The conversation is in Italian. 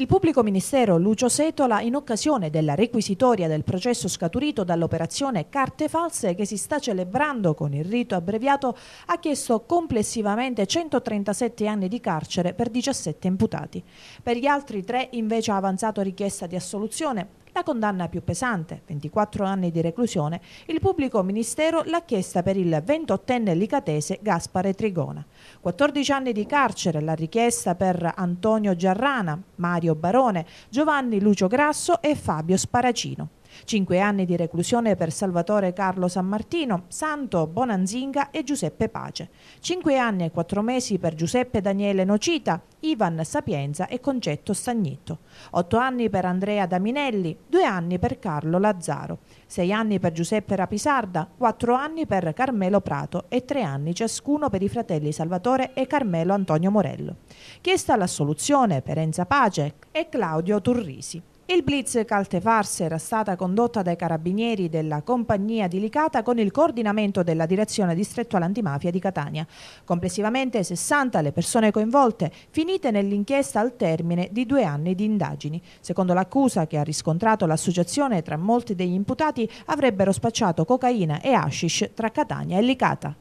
Il pubblico ministero Lucio Setola, in occasione della requisitoria del processo scaturito dall'operazione Carte False che si sta celebrando con il rito abbreviato, ha chiesto complessivamente 137 anni di carcere per 17 imputati. Per gli altri tre invece ha avanzato richiesta di assoluzione, la condanna più pesante, 24 anni di reclusione, il pubblico ministero l'ha chiesta per il 28enne licatese Gaspare Trigona. 14 anni di carcere la richiesta per Antonio Giarrana, Mario Barone, Giovanni Lucio Grasso e Fabio Sparacino. Cinque anni di reclusione per Salvatore Carlo Sammartino, Santo Bonanzinga e Giuseppe Pace. Cinque anni e quattro mesi per Giuseppe Daniele Nocita, Ivan Sapienza e Concetto Stagnetto. Otto anni per Andrea Daminelli, due anni per Carlo Lazzaro, sei anni per Giuseppe Rapisarda, quattro anni per Carmelo Prato e tre anni ciascuno per i fratelli Salvatore e Carmelo Antonio Morello. Chiesta l'assoluzione per Enza Pace e Claudio Turrisi. Il blitz Caltefarse era stata condotta dai carabinieri della compagnia di Licata con il coordinamento della direzione distrettuale antimafia di Catania. Complessivamente 60 le persone coinvolte, finite nell'inchiesta al termine di due anni di indagini. Secondo l'accusa che ha riscontrato l'associazione, tra molti degli imputati avrebbero spacciato cocaina e hashish tra Catania e Licata.